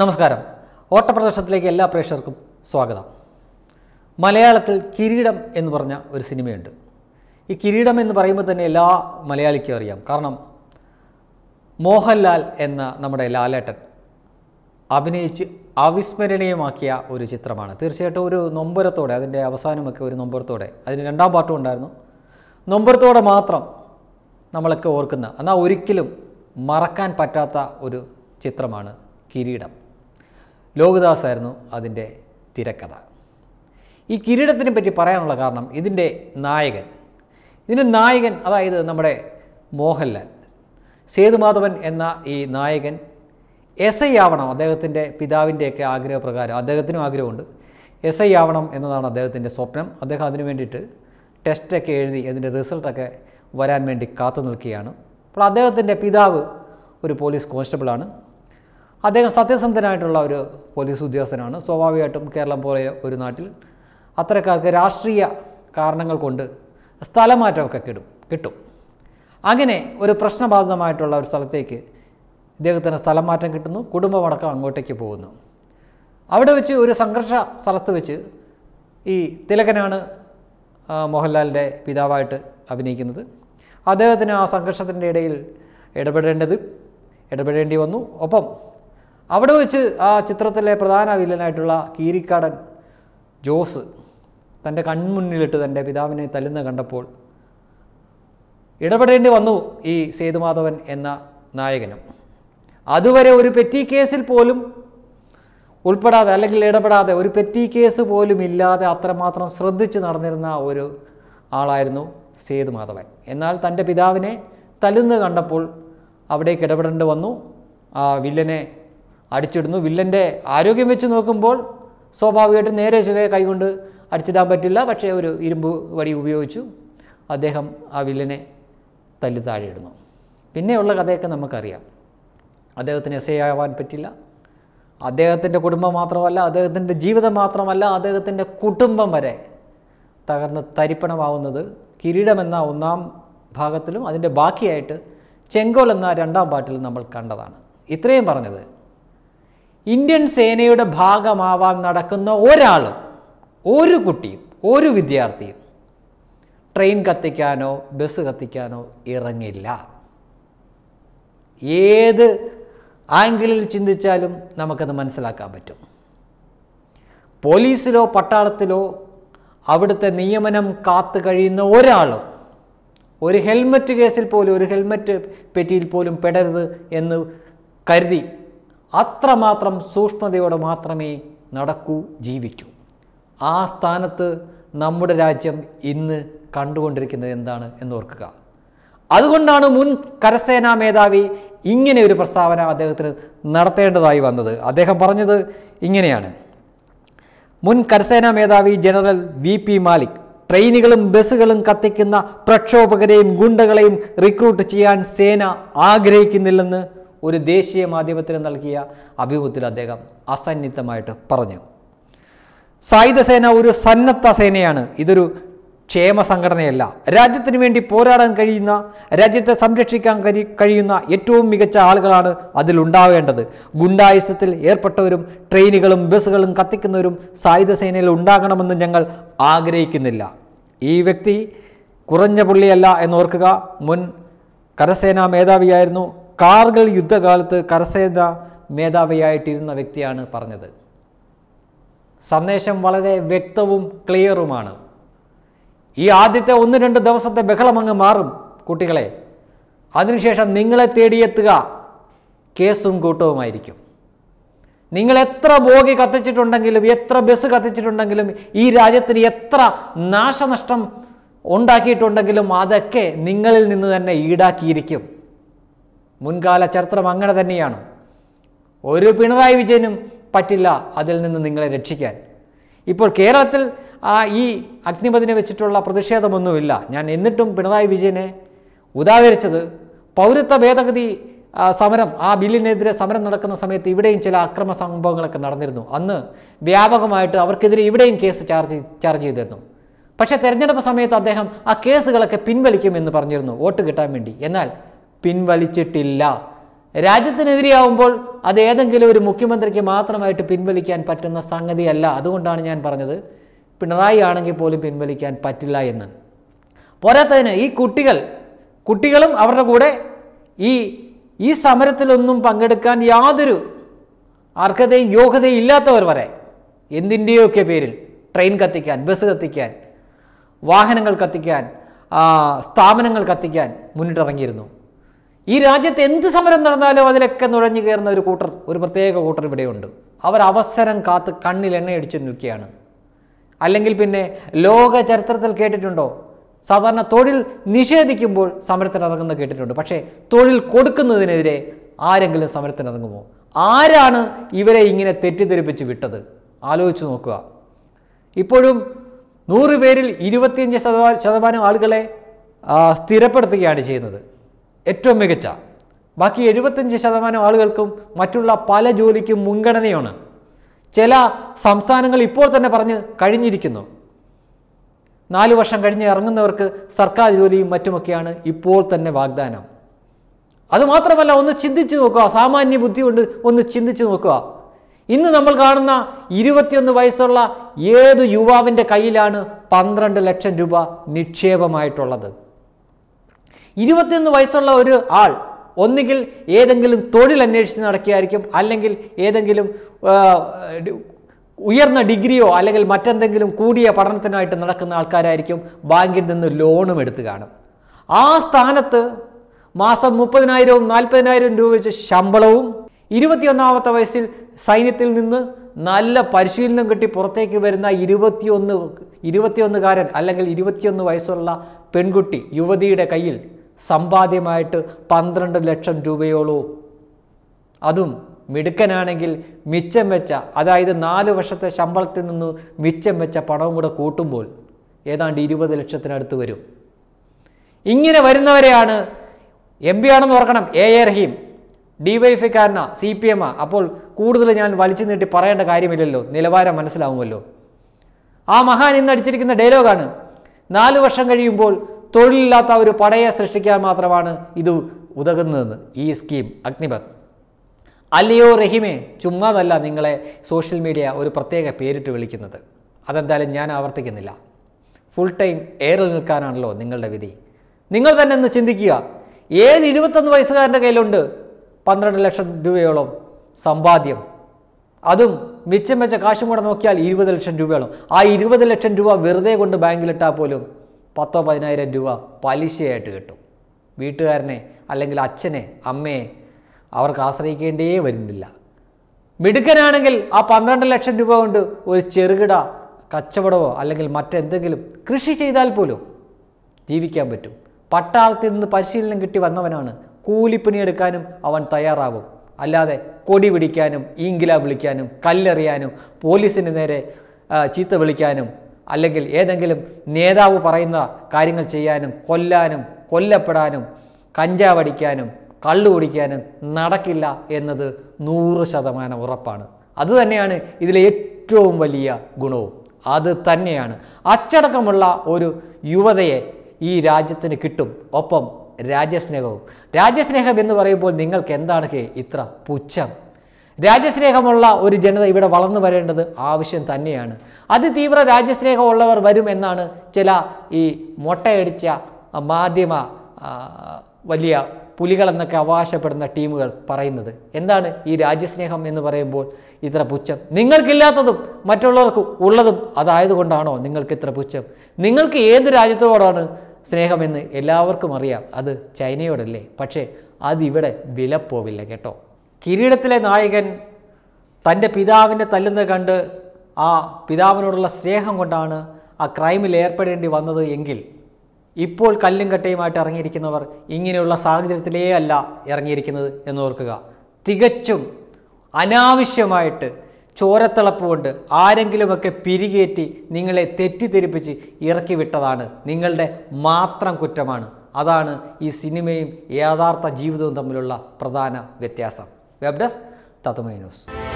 നമസ്കാരം ഓട്ടപ്രദർശനത്തിലേക്ക് എല്ലാ പ്രേക്ഷകർക്കും സ്വാഗതം മലയാളത്തിൽ കിരീടം എന്ന് പറഞ്ഞ ഒരു സിനിമയുണ്ട് ഈ കിരീടം എന്ന് പറയുമ്പോൾ തന്നെ എല്ലാ മലയാളിക്കും അറിയാം കാരണം മോഹൻലാൽ എന്ന നമ്മുടെ ലാലേട്ടൻ അഭിനയിച്ച് അവിസ്മരണീയമാക്കിയ ഒരു ചിത്രമാണ് തീർച്ചയായിട്ടും ഒരു നൊമ്പരത്തോടെ അതിൻ്റെ അവസാനമൊക്കെ ഒരു നൊമ്പരത്തോടെ അതിന് രണ്ടാം പാട്ടും ഉണ്ടായിരുന്നു നൊമ്പരത്തോടെ മാത്രം നമ്മളൊക്കെ ഓർക്കുന്ന എന്നാൽ ഒരിക്കലും മറക്കാൻ പറ്റാത്ത ഒരു ചിത്രമാണ് കിരീടം ലോകദാസായിരുന്നു അതിൻ്റെ തിരക്കഥ ഈ കിരീടത്തിനെ പറ്റി പറയാനുള്ള കാരണം ഇതിൻ്റെ നായകൻ ഇതിൻ്റെ നായകൻ അതായത് നമ്മുടെ മോഹൻലാൽ സേതുമാധവൻ എന്ന ഈ നായകൻ എസ് ഐ ആവണം അദ്ദേഹത്തിൻ്റെ പിതാവിൻ്റെയൊക്കെ ആഗ്രഹപ്രകാരം അദ്ദേഹത്തിനും ആഗ്രഹമുണ്ട് എസ് ഐ ആവണം എന്നതാണ് അദ്ദേഹത്തിൻ്റെ സ്വപ്നം അദ്ദേഹം അതിനു വേണ്ടിയിട്ട് ടെസ്റ്റൊക്കെ എഴുതി അതിൻ്റെ റിസൾട്ടൊക്കെ വരാൻ വേണ്ടി കാത്തു നിൽക്കുകയാണ് അപ്പോൾ അദ്ദേഹത്തിൻ്റെ പിതാവ് ഒരു പോലീസ് കോൺസ്റ്റബിളാണ് അദ്ദേഹം സത്യസന്ധനായിട്ടുള്ള ഒരു പോലീസ് ഉദ്യോഗസ്ഥനാണ് സ്വാഭാവികമായിട്ടും കേരളം പോലെ ഒരു നാട്ടിൽ അത്തരക്കാർക്ക് രാഷ്ട്രീയ കാരണങ്ങൾ കൊണ്ട് സ്ഥലമാറ്റമൊക്കെ കിടും കിട്ടും അങ്ങനെ ഒരു പ്രശ്നബാധിതമായിട്ടുള്ള ഒരു സ്ഥലത്തേക്ക് ഇദ്ദേഹത്തിന് സ്ഥലം മാറ്റം കിട്ടുന്നു കുടുംബമടക്കം അങ്ങോട്ടേക്ക് പോകുന്നു അവിടെ വെച്ച് ഒരു സംഘർഷ സ്ഥലത്ത് വെച്ച് ഈ തിലകനാണ് മോഹൻലാലിൻ്റെ പിതാവായിട്ട് അഭിനയിക്കുന്നത് അദ്ദേഹത്തിന് ആ സംഘർഷത്തിൻ്റെ ഇടയിൽ ഇടപെടേണ്ടത് ഇടപെടേണ്ടി വന്നു ഒപ്പം അവിടെ വെച്ച് ആ ചിത്രത്തിലെ പ്രധാന വില്ലനായിട്ടുള്ള കീരിക്കാടൻ ജോസ് തൻ്റെ കൺമുന്നിലിട്ട് തൻ്റെ പിതാവിനെ തല്ലുന്ന കണ്ടപ്പോൾ ഇടപെടേണ്ടി വന്നു ഈ സേതുമാധവൻ എന്ന നായകനും അതുവരെ ഒരു പെറ്റി കേസിൽ പോലും ഉൾപ്പെടാതെ അല്ലെങ്കിൽ ഇടപെടാതെ ഒരു പെറ്റി കേസ് പോലും ഇല്ലാതെ അത്രമാത്രം ശ്രദ്ധിച്ച് നടന്നിരുന്ന ഒരു ആളായിരുന്നു സേതുമാധവൻ എന്നാൽ തൻ്റെ പിതാവിനെ തല്ലുന്ന കണ്ടപ്പോൾ അവിടേക്ക് ഇടപെടേണ്ടി വന്നു ആ വില്ലനെ അടിച്ചിടുന്നു വില്ലൻ്റെ ആരോഗ്യം വെച്ച് നോക്കുമ്പോൾ സ്വാഭാവികമായിട്ടും നേരെ ശിവയെ കൈകൊണ്ട് അടിച്ചിടാൻ പറ്റില്ല പക്ഷേ ഒരു ഇരുമ്പ് വടി ഉപയോഗിച്ചു അദ്ദേഹം ആ വില്ലനെ തല്ലി താഴെയിടുന്നു പിന്നെയുള്ള കഥയൊക്കെ നമുക്കറിയാം അദ്ദേഹത്തിന് എസ് ഐ ആവാൻ പറ്റില്ല അദ്ദേഹത്തിൻ്റെ കുടുംബം മാത്രമല്ല അദ്ദേഹത്തിൻ്റെ ജീവിതം മാത്രമല്ല അദ്ദേഹത്തിൻ്റെ കുടുംബം വരെ തകർന്ന് തരിപ്പണമാവുന്നത് കിരീടമെന്ന ഒന്നാം ഭാഗത്തിലും അതിൻ്റെ ബാക്കിയായിട്ട് ചെങ്കോൽ എന്ന രണ്ടാം പാട്ടിലും നമ്മൾ കണ്ടതാണ് ഇത്രയും പറഞ്ഞത് ഇന്ത്യൻ സേനയുടെ ഭാഗമാവാൻ നടക്കുന്ന ഒരാളും ഒരു കുട്ടിയും ഒരു വിദ്യാർത്ഥിയും ട്രെയിൻ കത്തിക്കാനോ ബസ് കത്തിക്കാനോ ഇറങ്ങില്ല ഏത് ആംഗിളിൽ ചിന്തിച്ചാലും നമുക്കത് മനസ്സിലാക്കാൻ പറ്റും പോലീസിലോ പട്ടാളത്തിലോ അവിടുത്തെ നിയമനം കാത്തു കഴിയുന്ന ഒരാളും ഒരു ഹെൽമറ്റ് കേസിൽ പോലും ഒരു ഹെൽമറ്റ് പെറ്റിയിൽ പോലും പെടരുത് എന്ന് കരുതി അത്രമാത്രം സൂക്ഷ്മതയോടെ മാത്രമേ നടക്കൂ ജീവിക്കൂ ആ സ്ഥാനത്ത് നമ്മുടെ രാജ്യം ഇന്ന് കണ്ടുകൊണ്ടിരിക്കുന്നത് എന്താണ് എന്ന് ഓർക്കുക അതുകൊണ്ടാണ് മുൻ കരസേനാ മേധാവി ഇങ്ങനെ ഒരു പ്രസ്താവന അദ്ദേഹത്തിന് നടത്തേണ്ടതായി വന്നത് അദ്ദേഹം പറഞ്ഞത് ഇങ്ങനെയാണ് മുൻ കരസേനാ മേധാവി ജനറൽ വി പി മാലിക് ട്രെയിനുകളും ബസ്സുകളും കത്തിക്കുന്ന പ്രക്ഷോഭകരെയും ഗുണ്ടകളെയും റിക്രൂട്ട് ചെയ്യാൻ സേന ആഗ്രഹിക്കുന്നില്ലെന്ന് ഒരു ദേശീയ മാധ്യമത്തിന് നൽകിയ അഭിമുഖത്തിൽ അദ്ദേഹം അസന്നിഗ്ധമായിട്ട് പറഞ്ഞു സായുധ സേന ഒരു സന്നദ്ധ സേനയാണ് ഇതൊരു ക്ഷേമ സംഘടനയല്ല രാജ്യത്തിന് വേണ്ടി പോരാടാൻ കഴിയുന്ന രാജ്യത്തെ സംരക്ഷിക്കാൻ കഴി കഴിയുന്ന ഏറ്റവും മികച്ച ആളുകളാണ് അതിലുണ്ടാവേണ്ടത് ഗുണ്ടായുസത്തിൽ ഏർപ്പെട്ടവരും ട്രെയിനുകളും ബസ്സുകളും കത്തിക്കുന്നവരും സായുധ സേനയിൽ ഉണ്ടാകണമെന്ന് ഞങ്ങൾ ആഗ്രഹിക്കുന്നില്ല ഈ വ്യക്തി കുറഞ്ഞ പുള്ളിയല്ല എന്നോർക്കുക മുൻ കരസേനാ മേധാവിയായിരുന്നു കാർഗിൽ യുദ്ധകാലത്ത് കരസേന മേധാവിയായിട്ടിരുന്ന വ്യക്തിയാണ് പറഞ്ഞത് സന്ദേശം വളരെ വ്യക്തവും ക്ലിയറുമാണ് ഈ ആദ്യത്തെ ഒന്ന് രണ്ട് ദിവസത്തെ ബഹളമങ്ങ് മാറും കുട്ടികളെ അതിനുശേഷം നിങ്ങളെ തേടിയെത്തുക കേസും കൂട്ടവുമായിരിക്കും നിങ്ങൾ എത്ര ബോഗി കത്തിച്ചിട്ടുണ്ടെങ്കിലും എത്ര ബസ് കത്തിച്ചിട്ടുണ്ടെങ്കിലും ഈ രാജ്യത്തിന് എത്ര നാശനഷ്ടം ഉണ്ടാക്കിയിട്ടുണ്ടെങ്കിലും അതൊക്കെ നിങ്ങളിൽ നിന്ന് തന്നെ ഈടാക്കിയിരിക്കും മുൻകാല ചരിത്രം അങ്ങനെ തന്നെയാണ് ഒരു പിണറായി വിജയനും പറ്റില്ല അതിൽ നിന്ന് നിങ്ങളെ രക്ഷിക്കാൻ ഇപ്പോൾ കേരളത്തിൽ ആ ഈ അഗ്നിപതിനെ വെച്ചിട്ടുള്ള പ്രതിഷേധമൊന്നുമില്ല ഞാൻ എന്നിട്ടും പിണറായി വിജയനെ ഉദാഹരിച്ചത് പൗരത്വ ഭേദഗതി സമരം ആ ബില്ലിനെതിരെ സമരം നടക്കുന്ന സമയത്ത് ഇവിടെയും ചില അക്രമ സംഭവങ്ങളൊക്കെ നടന്നിരുന്നു അന്ന് വ്യാപകമായിട്ട് അവർക്കെതിരെ ഇവിടെയും കേസ് ചാർജ് ചാർജ് ചെയ്തിരുന്നു പക്ഷേ തെരഞ്ഞെടുപ്പ് സമയത്ത് അദ്ദേഹം ആ കേസുകളൊക്കെ പിൻവലിക്കുമെന്ന് പറഞ്ഞിരുന്നു വോട്ട് കിട്ടാൻ വേണ്ടി എന്നാൽ പിൻവലിച്ചിട്ടില്ല രാജ്യത്തിനെതിരെയാവുമ്പോൾ അത് ഏതെങ്കിലും ഒരു മുഖ്യമന്ത്രിക്ക് മാത്രമായിട്ട് പിൻവലിക്കാൻ പറ്റുന്ന സംഗതിയല്ല അതുകൊണ്ടാണ് ഞാൻ പറഞ്ഞത് പിണറായി ആണെങ്കിൽ പോലും പിൻവലിക്കാൻ പറ്റില്ല എന്ന് പോരാത്തതിന് ഈ കുട്ടികൾ കുട്ടികളും അവരുടെ കൂടെ ഈ ഈ സമരത്തിലൊന്നും പങ്കെടുക്കാൻ യാതൊരു അർഹതയും യോഗ്യതയും ഇല്ലാത്തവർ വരെ എന്തിൻ്റെയൊക്കെ പേരിൽ ട്രെയിൻ കത്തിക്കാൻ ബസ് കത്തിക്കാൻ വാഹനങ്ങൾ കത്തിക്കാൻ സ്ഥാപനങ്ങൾ കത്തിക്കാൻ മുന്നിട്ടിറങ്ങിയിരുന്നു ഈ രാജ്യത്ത് എന്ത് സമരം നടന്നാലും അതിലൊക്കെ നുഴഞ്ഞു കയറുന്ന ഒരു കൂട്ടർ ഒരു പ്രത്യേക കൂട്ടർ ഇവിടെയുണ്ട് അവർ അവസരം കാത്ത് കണ്ണിൽ എണ്ണയടിച്ച് നിൽക്കുകയാണ് അല്ലെങ്കിൽ പിന്നെ ലോക ചരിത്രത്തിൽ കേട്ടിട്ടുണ്ടോ സാധാരണ തൊഴിൽ നിഷേധിക്കുമ്പോൾ സമരത്തിനിറങ്ങുന്ന കേട്ടിട്ടുണ്ട് പക്ഷേ തൊഴിൽ കൊടുക്കുന്നതിനെതിരെ ആരെങ്കിലും സമരത്തിനിറങ്ങുമോ ആരാണ് ഇവരെ ഇങ്ങനെ തെറ്റിദ്ധരിപ്പിച്ച് വിട്ടത് ആലോചിച്ച് നോക്കുക ഇപ്പോഴും നൂറ് പേരിൽ ഇരുപത്തിയഞ്ച് ശതമാനം ആളുകളെ സ്ഥിരപ്പെടുത്തുകയാണ് ചെയ്യുന്നത് ഏറ്റവും മികച്ച ബാക്കി എഴുപത്തഞ്ച് ശതമാനം ആളുകൾക്കും മറ്റുള്ള പല ജോലിക്കും മുൻഗണനയാണ് ചില സംസ്ഥാനങ്ങൾ ഇപ്പോൾ തന്നെ പറഞ്ഞ് കഴിഞ്ഞിരിക്കുന്നു നാല് വർഷം കഴിഞ്ഞ് ഇറങ്ങുന്നവർക്ക് സർക്കാർ ജോലിയും മറ്റുമൊക്കെയാണ് ഇപ്പോൾ തന്നെ വാഗ്ദാനം അതുമാത്രമല്ല ഒന്ന് ചിന്തിച്ചു നോക്കുക സാമാന്യ ബുദ്ധി കൊണ്ട് ഒന്ന് ചിന്തിച്ചു നോക്കുക ഇന്ന് നമ്മൾ കാണുന്ന ഇരുപത്തിയൊന്ന് വയസ്സുള്ള ഏത് യുവാവിൻ്റെ കയ്യിലാണ് പന്ത്രണ്ട് ലക്ഷം രൂപ നിക്ഷേപമായിട്ടുള്ളത് ഇരുപത്തിയൊന്ന് വയസ്സുള്ള ഒരു ആൾ ഒന്നുകിൽ ഏതെങ്കിലും തൊഴിൽ അന്വേഷിച്ച് നടക്കുകയായിരിക്കും അല്ലെങ്കിൽ ഏതെങ്കിലും ഉയർന്ന ഡിഗ്രിയോ അല്ലെങ്കിൽ മറ്റെന്തെങ്കിലും കൂടിയ പഠനത്തിനായിട്ട് നടക്കുന്ന ആൾക്കാരായിരിക്കും ബാങ്കിൽ നിന്ന് ലോണും എടുത്ത് കാണും ആ സ്ഥാനത്ത് മാസം മുപ്പതിനായിരവും നാൽപ്പതിനായിരവും രൂപ വെച്ച് ശമ്പളവും ഇരുപത്തിയൊന്നാമത്തെ വയസ്സിൽ സൈന്യത്തിൽ നിന്ന് നല്ല പരിശീലനം കിട്ടി പുറത്തേക്ക് വരുന്ന ഇരുപത്തിയൊന്ന് ഇരുപത്തിയൊന്നുകാരൻ അല്ലെങ്കിൽ ഇരുപത്തിയൊന്ന് വയസ്സുള്ള പെൺകുട്ടി യുവതിയുടെ കയ്യിൽ സമ്പാദ്യമായിട്ട് പന്ത്രണ്ട് ലക്ഷം രൂപയോളൂ അതും മിടുക്കനാണെങ്കിൽ മിച്ചം വെച്ച അതായത് നാല് വർഷത്തെ ശമ്പളത്തിൽ നിന്ന് മിച്ചം വെച്ച പണവും കൂടെ കൂട്ടുമ്പോൾ ഏതാണ്ട് ഇരുപത് ലക്ഷത്തിനടുത്ത് വരും ഇങ്ങനെ വരുന്നവരെയാണ് എം പി ആണെന്ന് ഓർക്കണം A A Rahim D Y C P M ആ അപ്പോൾ കൂടുതൽ ഞാൻ വലിച്ചു നീട്ടി പറയേണ്ട കാര്യമില്ലല്ലോ നിലവാരം മനസ്സിലാവുമല്ലോ ആ മഹാൻ ഇന്ന് അടിച്ചിരിക്കുന്ന ഡയലോഗാണ് നാല് വർഷം കഴിയുമ്പോൾ തൊഴിലില്ലാത്ത ഒരു പടയെ സൃഷ്ടിക്കാൻ മാത്രമാണ് ഇത് ഉതകുന്നതെന്ന് ഈ സ്കീം അഗ്നിപത് അല്ലയോ റഹിമെ ചുമ്മാതല്ല നിങ്ങളെ സോഷ്യൽ മീഡിയ ഒരു പ്രത്യേക പേരിട്ട് വിളിക്കുന്നത് അതെന്തായാലും ഞാൻ ആവർത്തിക്കുന്നില്ല ഫുൾ ടൈം എയറിൽ നിൽക്കാനാണല്ലോ നിങ്ങളുടെ വിധി നിങ്ങൾ തന്നെ ഒന്ന് ചിന്തിക്കുക ഏത് ഇരുപത്തൊന്ന് വയസ്സുകാരൻ്റെ കയ്യിലുണ്ട് പന്ത്രണ്ട് ലക്ഷം രൂപയോളം സമ്പാദ്യം അതും മിച്ചം വെച്ച കാശും കൂടെ നോക്കിയാൽ ഇരുപത് ലക്ഷം രൂപയോളം ആ ഇരുപത് ലക്ഷം രൂപ വെറുതെ കൊണ്ട് ബാങ്കിലിട്ടാൽ പോലും പത്തോ പതിനായിരം രൂപ പലിശയായിട്ട് കിട്ടും വീട്ടുകാരനെ അല്ലെങ്കിൽ അച്ഛനെ അമ്മയെ അവർക്ക് ആശ്രയിക്കേണ്ടേ വരുന്നില്ല മിടുക്കനാണെങ്കിൽ ആ പന്ത്രണ്ട് ലക്ഷം രൂപ കൊണ്ട് ഒരു ചെറുകിട കച്ചവടമോ അല്ലെങ്കിൽ മറ്റെന്തെങ്കിലും കൃഷി ചെയ്താൽ പോലും ജീവിക്കാൻ പറ്റും പട്ടാളത്തിൽ നിന്ന് പരിശീലനം കിട്ടി വന്നവനാണ് കൂലിപ്പണിയെടുക്കാനും അവൻ തയ്യാറാവും അല്ലാതെ കൊടി പിടിക്കാനും ഈങ്കില വിളിക്കാനും കല്ലെറിയാനും പോലീസിന് നേരെ ചീത്ത വിളിക്കാനും അല്ലെങ്കിൽ ഏതെങ്കിലും നേതാവ് പറയുന്ന കാര്യങ്ങൾ ചെയ്യാനും കൊല്ലാനും കൊല്ലപ്പെടാനും കഞ്ചാവടിക്കാനും കള്ളു കുടിക്കാനും നടക്കില്ല എന്നത് നൂറ് ശതമാനം ഉറപ്പാണ് അതുതന്നെയാണ് ഇതിലെ ഏറ്റവും വലിയ ഗുണവും അത് തന്നെയാണ് അച്ചടക്കമുള്ള ഒരു യുവതയെ ഈ രാജ്യത്തിന് കിട്ടും ഒപ്പം രാജ്യസ്നേഹവും രാജ്യസ്നേഹം എന്ന് പറയുമ്പോൾ നിങ്ങൾക്ക് എന്താണ് ഹേ ഇത്ര പുച്ഛം രാജ്യസ്നേഹമുള്ള ഒരു ജനത ഇവിടെ വളർന്നു വരേണ്ടത് ആവശ്യം തന്നെയാണ് അതിതീവ്ര രാജ്യസ്നേഹമുള്ളവർ വരും എന്നാണ് ചില ഈ മൊട്ടയടിച്ച മാധ്യമ വലിയ പുലികളെന്നൊക്കെ അവകാശപ്പെടുന്ന ടീമുകൾ പറയുന്നത് എന്താണ് ഈ രാജ്യസ്നേഹം എന്ന് പറയുമ്പോൾ ഇത്ര പുച്ഛം നിങ്ങൾക്കില്ലാത്തതും മറ്റുള്ളവർക്ക് ഉള്ളതും അതായതുകൊണ്ടാണോ നിങ്ങൾക്ക് ഇത്ര പുച്ഛം നിങ്ങൾക്ക് ഏത് രാജ്യത്തോടാണ് സ്നേഹമെന്ന് എല്ലാവർക്കും അറിയാം അത് ചൈനയോടല്ലേ പക്ഷേ അതിവിടെ വിലപ്പോവില്ല കേട്ടോ കിരീടത്തിലെ നായകൻ തൻ്റെ പിതാവിനെ തല്ലുന്നത് കണ്ട് ആ പിതാവിനോടുള്ള സ്നേഹം കൊണ്ടാണ് ആ ക്രൈമിൽ ഏർപ്പെടേണ്ടി വന്നത് എങ്കിൽ ഇപ്പോൾ കല്ലും കട്ടയുമായിട്ട് ഇറങ്ങിയിരിക്കുന്നവർ ഇങ്ങനെയുള്ള സാഹചര്യത്തിലേ അല്ല ഇറങ്ങിയിരിക്കുന്നത് എന്ന് ഓർക്കുക തികച്ചും അനാവശ്യമായിട്ട് ചോരത്തിളപ്പ് കൊണ്ട് ആരെങ്കിലുമൊക്കെ പിരികേറ്റി നിങ്ങളെ തെറ്റിദ്ധരിപ്പിച്ച് ഇറക്കി വിട്ടതാണ് നിങ്ങളുടെ മാത്രം കുറ്റമാണ് അതാണ് ഈ സിനിമയും യഥാർത്ഥ ജീവിതവും തമ്മിലുള്ള പ്രധാന വ്യത്യാസം web dash tatamainos